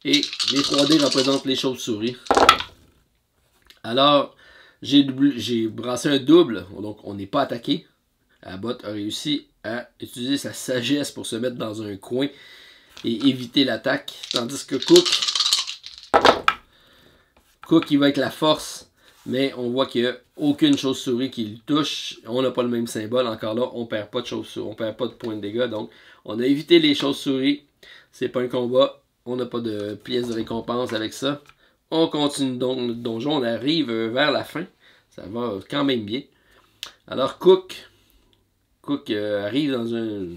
Et les 3 dés représentent les chauves-souris. Alors, j'ai brassé un double, donc on n'est pas attaqué. Abbott a réussi à utiliser sa sagesse pour se mettre dans un coin et éviter l'attaque. Tandis que Cook, Cook, il va avec la force, mais on voit qu'il n'y a aucune chauve-souris qui le touche. On n'a pas le même symbole. Encore là, on perd pas de on perd pas de points de dégâts. Donc, on a évité les chauves-souris. C'est pas un combat. On n'a pas de pièces de récompense avec ça. On continue donc notre donjon, on arrive euh, vers la fin. Ça va quand même bien. Alors Cook, Cook euh, arrive dans un...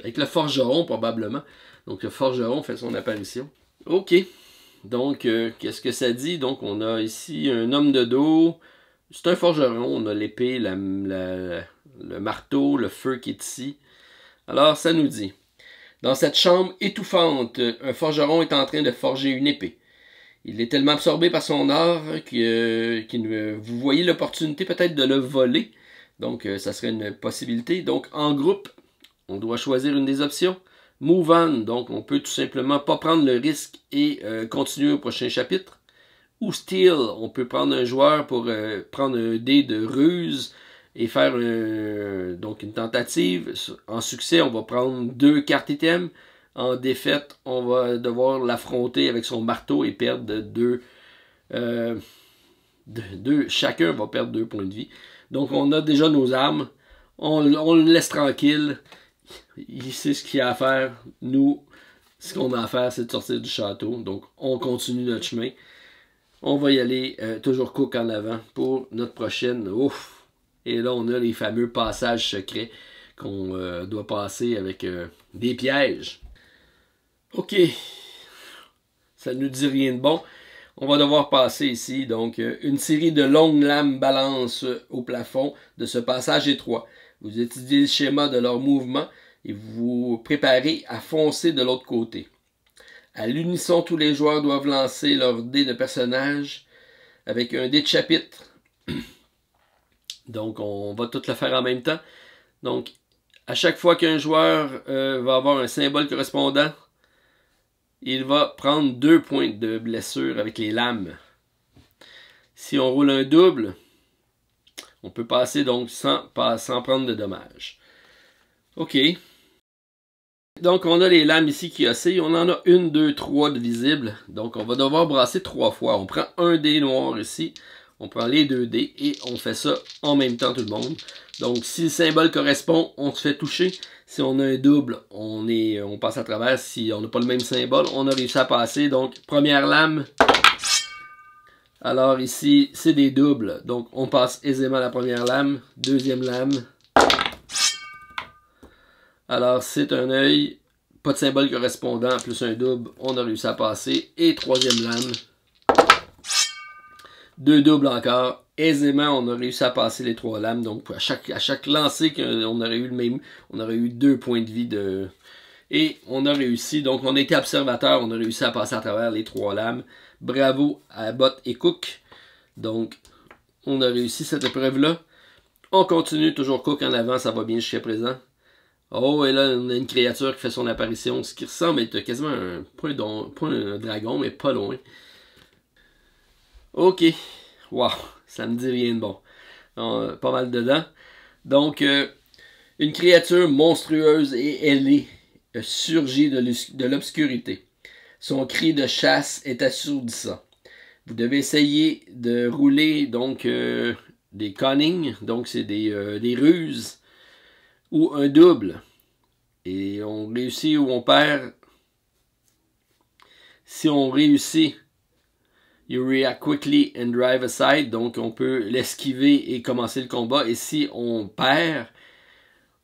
avec le forgeron probablement. Donc le forgeron fait son apparition. Ok, donc euh, qu'est-ce que ça dit? Donc on a ici un homme de dos, c'est un forgeron, on a l'épée, le marteau, le feu qui est ici. Alors ça nous dit, dans cette chambre étouffante, un forgeron est en train de forger une épée. Il est tellement absorbé par son art que, vous voyez l'opportunité peut-être de le voler. Donc, euh, ça serait une possibilité. Donc, en groupe, on doit choisir une des options. Move on, donc on peut tout simplement pas prendre le risque et euh, continuer au prochain chapitre. Ou steal, on peut prendre un joueur pour euh, prendre un dé de ruse et faire donc une tentative. En succès, on va prendre deux cartes items en défaite, on va devoir l'affronter avec son marteau et perdre euh, deux, Chacun va perdre deux points de vie. Donc on a déjà nos armes. On, le laisse tranquille. Il sait ce qu'il a à faire. Nous, ce qu'on a à faire, c'est de sortir du château. Donc on continue notre chemin. On va y aller euh, toujours cook en avant pour notre prochaine. Ouf! Et là, on a les fameux passages secrets qu'on euh, doit passer avec des pièges. OK. Ça ne nous dit rien de bon. On va devoir passer ici, donc, euh, une série de longues lames balance euh, au plafond de ce passage étroit. Vous étudiez le schéma de leur mouvement et vous vous préparez à foncer de l'autre côté. À l'unisson, tous les joueurs doivent lancer leur dé de personnage avec un dé de chapitre. Donc, on va tout le faire en même temps. Donc, à chaque fois qu'un joueur euh, va avoir un symbole correspondant, il va prendre deux points de blessure avec les lames. Si on roule un double, on peut passer donc sans, sans prendre de dommages. OK. Donc, on a les lames ici qui oscillent. On en a une, deux, trois de visibles. Donc, on va devoir brasser trois fois. On prend un dé noir ici. On prend les deux dés et on fait ça en même temps tout le monde. Donc si le symbole correspond, on se fait toucher. Si on a un double, on, est, euh, on passe à travers. Si on n'a pas le même symbole, on a réussi à passer. Donc première lame. Alors ici, c'est des doubles. Donc on passe aisément la première lame. Deuxième lame. Alors c'est un œil. Pas de symbole correspondant, plus un double. On a réussi à passer. Et troisième lame deux doubles encore. Aisément, on a réussi à passer les trois lames. Donc, à chaque, à chaque aurait eu le même, on aurait eu deux points de vie de. Et on a réussi. Donc, on était observateur. On a réussi à passer à travers les trois lames. Bravo à Bot et Cook. Donc, on a réussi cette épreuve-là. On continue, toujours Cook en avant, ça va bien jusqu'à présent. Oh, et là, on a une créature qui fait son apparition, ce qui ressemble à quasiment un, un dragon, mais pas loin. OK. Wow, ça me dit rien de bon. Euh, pas mal dedans. Donc, euh, une créature monstrueuse et ailée euh, surgit de l'obscurité. Son cri de chasse est assourdissant. Vous devez essayer de rouler donc des connings, donc c'est des, des ruses, ou un double. Et on réussit ou on perd. Si on réussit, react quickly and drive aside. Donc, on peut l'esquiver et commencer le combat. Et si on perd,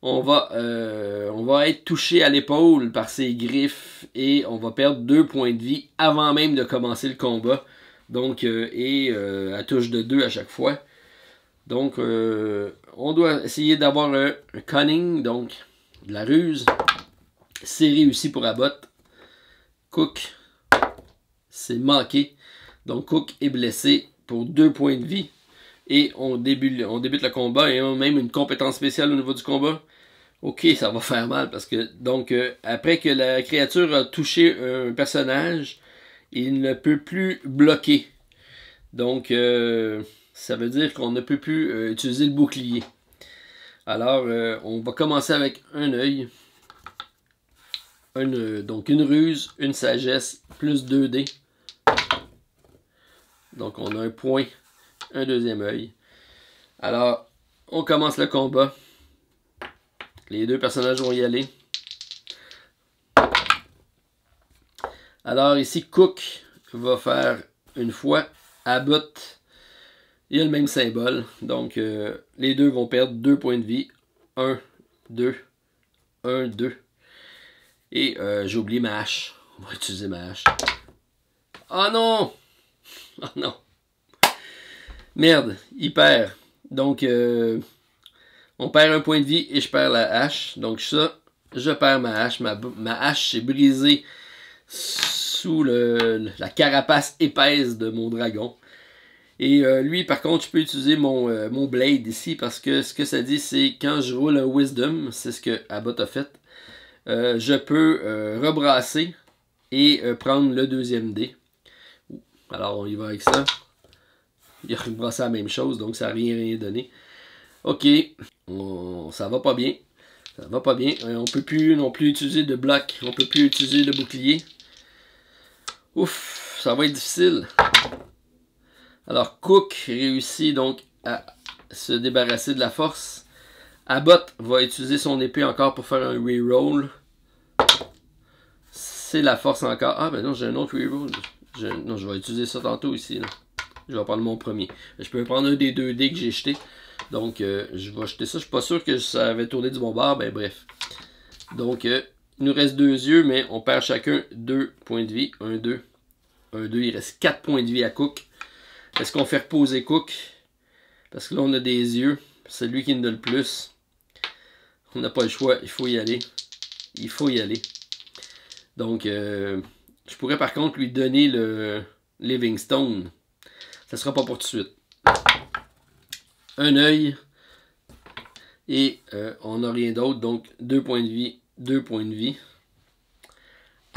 on va, euh, on va être touché à l'épaule par ses griffes et on va perdre deux points de vie avant même de commencer le combat. Donc, euh, et euh, à touche de deux à chaque fois. Donc, on doit essayer d'avoir un, un, cunning, donc de la ruse. C'est réussi pour Abbott. Cook, c'est manqué. Donc Cook est blessé pour deux points de vie. Et on débute, le combat et on a même une compétence spéciale au niveau du combat. Ok, ça va faire mal parce que donc euh, après que la créature a touché un personnage, il ne peut plus bloquer. Donc euh, ça veut dire qu'on ne peut plus euh, utiliser le bouclier. Alors on va commencer avec un œil. donc une ruse, une sagesse, plus 2 dés. Donc on a un point, un deuxième œil. Alors, on commence le combat. Les deux personnages vont y aller. Alors ici, Cook va faire une fois. Abbott, il a le même symbole. Donc euh, les deux vont perdre deux points de vie. Un, deux. Un, deux. Et j'oublie euh, j'ai ma hache. On va utiliser ma hache. Ah oh non! oh non. Merde, il perd. Donc, euh, on perd un point de vie et je perds la hache. Donc ça, je perds ma hache. Ma, hache s'est brisée sous le, la carapace épaisse de mon dragon. Et euh, lui, par contre, je peux utiliser mon, euh, mon, blade ici parce que ce que ça dit, c'est quand je roule un wisdom, c'est ce que Abbott a fait, je peux rebrasser et prendre le deuxième dé. Alors, on y va avec ça. Il a à la même chose, donc ça n'a rien, rien donné. OK, on, ça va pas bien. Ça va pas bien. On peut plus non plus utiliser de bloc. On peut plus utiliser de bouclier. Ouf, ça va être difficile. Alors, Cook réussit donc à se débarrasser de la force. Abbott va utiliser son épée encore pour faire un reroll. C'est la force encore. Ah, ben non, j'ai un autre reroll. Je, non, je vais utiliser ça tantôt ici. Je vais prendre mon premier. Je peux prendre un des deux dés que j'ai jeté. Donc, euh, je vais jeter ça. Je suis pas sûr que ça avait tourné du bon bord. Ben, bref. Donc, euh, il nous reste deux yeux, mais on perd chacun deux points de vie. Un, deux. Un, deux. Il reste quatre points de vie à Cook. Est-ce qu'on fait reposer Cook? Parce que là, on a des yeux. C'est lui qui nous donne le plus. On n'a pas le choix. Il faut y aller. Il faut y aller. Donc, euh, je pourrais par contre lui donner le Livingstone. Ça sera pas pour tout de suite. Un œil. Et euh, on n'a rien d'autre. Donc, deux points de vie, deux points de vie.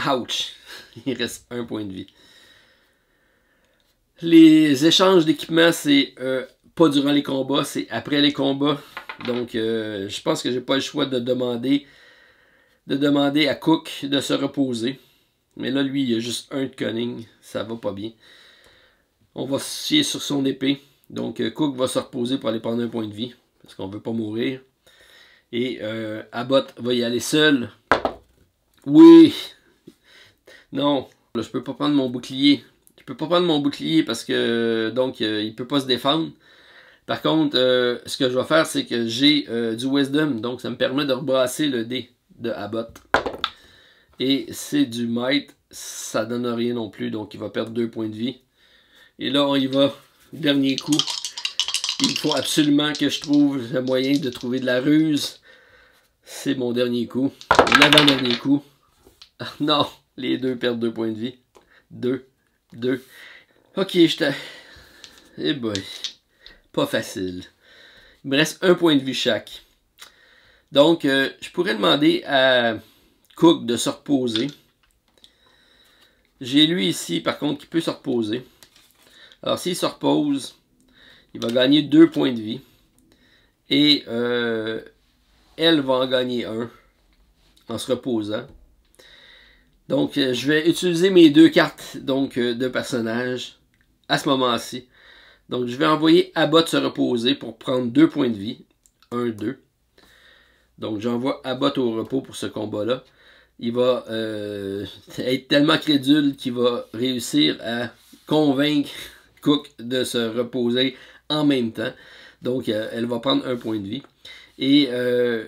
Ouch! Il reste un point de vie. Les échanges d'équipements, c'est euh, pas durant les combats, c'est après les combats. Donc, euh, je pense que j'ai pas le choix de demander, de demander à Cook de se reposer. Mais là, lui, il a juste un de Conning. Ça va pas bien. On va se chier sur son épée. Donc, euh, Cook va se reposer pour aller prendre un point de vie. Parce qu'on veut pas mourir. Et euh, Abbott va y aller seul. Oui! Non, là, je peux pas prendre mon bouclier. Je peux pas prendre mon bouclier parce que, donc, euh, il peut pas se défendre. Par contre, ce que je vais faire, c'est que j'ai du wisdom. Donc, ça me permet de rebrasser le dé de Abbott. Et c'est du mite, ça donne rien non plus, donc il va perdre deux points de vie. Et là, on y va, dernier coup. Il faut absolument que je trouve le moyen de trouver de la ruse. C'est mon dernier coup. L'avant-dernier coup. Ah, non, les deux perdent deux points de vie. Deux, deux. Ok, je t'ai... Eh boy, pas facile. Il me reste un point de vie chaque. Donc, euh, je pourrais demander à Cook de se reposer. J'ai lui ici, par contre, qui peut se reposer. Alors, s'il se repose, il va gagner deux points de vie. Et euh, elle va en gagner un en se reposant. Donc, euh, je vais utiliser mes deux cartes donc euh, de personnage à ce moment-ci. Donc, je vais envoyer Abbott se reposer pour prendre deux points de vie. Un, deux. Donc, j'envoie Abbott au repos pour ce combat-là il va euh, être tellement crédule qu'il va réussir à convaincre Cook de se reposer en même temps. Donc, euh, elle va prendre un point de vie. Et euh,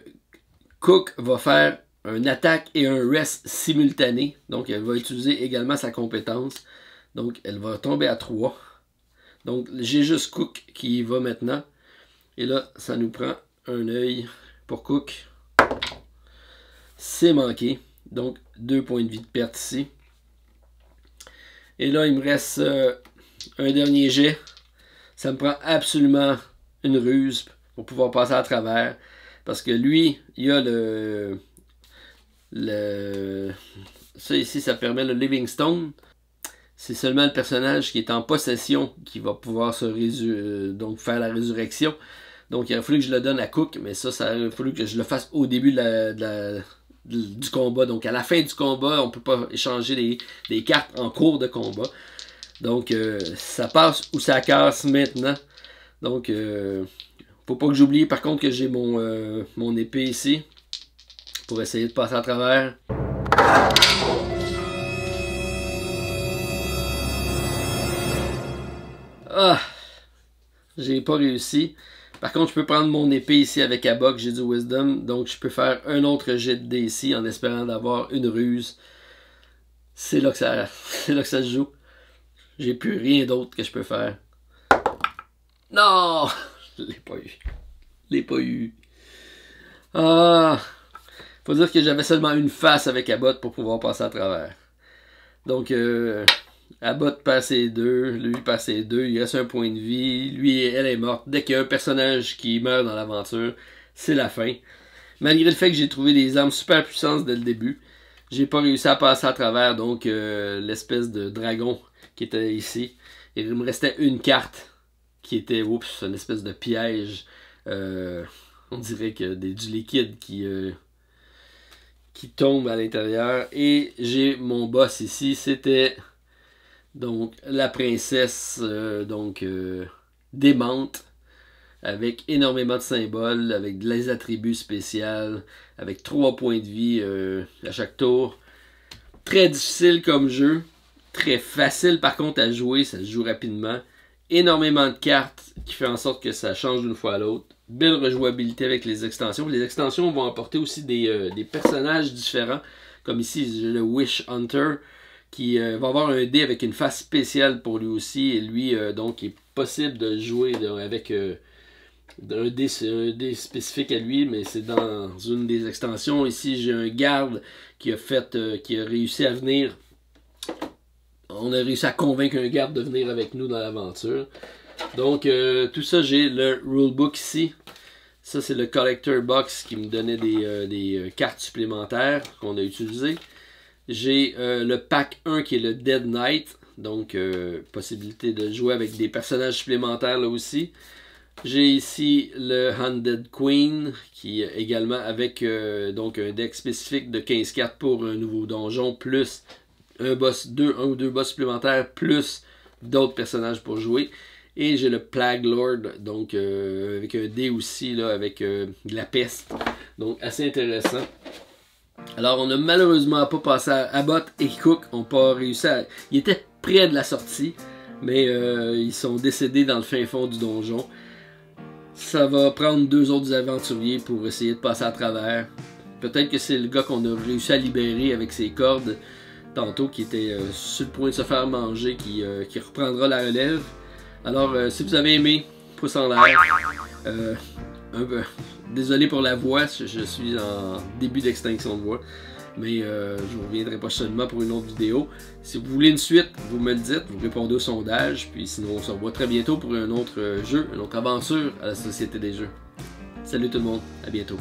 Cook va faire un attaque et un rest simultané. Donc, elle va utiliser également sa compétence. Donc, elle va tomber à 3. Donc, j'ai juste Cook qui va maintenant. Et là, ça nous prend un œil pour Cook. C'est manqué. Donc, deux points de vie de perte ici. Et là, il me reste euh, un dernier jet. Ça me prend absolument une ruse pour pouvoir passer à travers. Parce que lui, il a le... le ça ici, ça permet le Livingstone. C'est seulement le personnage qui est en possession qui va pouvoir se euh, donc faire la résurrection. Donc il aurait fallu que je le donne à Cook, mais ça, ça aurait fallu que je le fasse au début de la du combat. Donc à la fin du combat, on peut pas échanger des, cartes en cours de combat. Donc euh, ça passe ou ça casse maintenant. Donc euh, faut pas que j'oublie par contre que j'ai mon, euh, mon épée ici. Pour essayer de passer à travers. Ah! J'ai pas réussi. Par contre, je peux prendre mon épée ici avec Abok, j'ai du Wisdom, donc je peux faire un autre jet de ici en espérant d'avoir une ruse. C'est là, que ça, là que ça se joue. J'ai plus rien d'autre que je peux faire. Non! Je l'ai pas eu. Je l'ai pas eu. Ah! Faut dire que j'avais seulement une face avec Abot pour pouvoir passer à travers. Donc, euh, Abbott passe deux, lui passe deux, il reste un point de vie, lui elle est morte. Dès qu'il y a un personnage qui meurt dans l'aventure, c'est la fin. Malgré le fait que j'ai trouvé des armes super puissantes dès le début, j'ai pas réussi à passer à travers donc euh, l'espèce de dragon qui était ici. il me restait une carte qui était, oups, une espèce de piège. Euh, on dirait que des, du liquide qui, euh, qui tombe à l'intérieur. Et j'ai mon boss ici, c'était donc, la princesse, euh, donc, euh, démente, avec énormément de symboles, avec des attributs spéciaux, avec trois points de vie euh, à chaque tour. Très difficile comme jeu, très facile par contre à jouer, ça se joue rapidement. Énormément de cartes qui fait en sorte que ça change d'une fois à l'autre. Belle rejouabilité avec les extensions. Les extensions vont apporter aussi des, personnages différents, comme ici le Wish Hunter qui euh, va avoir un dé avec une face spéciale pour lui aussi. Et lui, euh, donc, il est possible de jouer avec euh, un, dé, un, spécifique à lui, mais c'est dans une des extensions. Ici, j'ai un garde qui a fait, qui a réussi à venir. On a réussi à convaincre un garde de venir avec nous dans l'aventure. Donc, tout ça, j'ai le rulebook ici. Ça, c'est le collector box qui me donnait des, des cartes supplémentaires qu'on a utilisées. J'ai euh, le pack 1 qui est le Dead Knight. Donc, euh, possibilité de jouer avec des personnages supplémentaires là aussi. J'ai ici le Handed Queen, qui est euh, également avec donc un deck spécifique de 15 cartes pour un nouveau donjon, plus un boss, deux, ou deux boss supplémentaires, plus d'autres personnages pour jouer. Et j'ai le Plague Lord, donc avec un dé aussi, là, avec de la peste. Donc assez intéressant. Alors, on n'a malheureusement pas passé à Abbott et Cook ont pas réussi à. Ils étaient près de la sortie, mais euh, ils sont décédés dans le fin fond du donjon. Ça va prendre deux autres aventuriers pour essayer de passer à travers. Peut-être que c'est le gars qu'on a réussi à libérer avec ses cordes tantôt, qui était euh, sur le point de se faire manger, qui, euh, reprendra la relève. Alors, si vous avez aimé, pouce en l'air. un peu désolé pour la voix, je, suis en début d'extinction de voix. Mais euh, je vous reviendrai seulement pour une autre vidéo. Si vous voulez une suite, vous me le dites, vous répondez au sondage. Puis sinon, on se revoit très bientôt pour un autre euh, jeu, une autre aventure à la Société des Jeux. Salut tout le monde, à bientôt.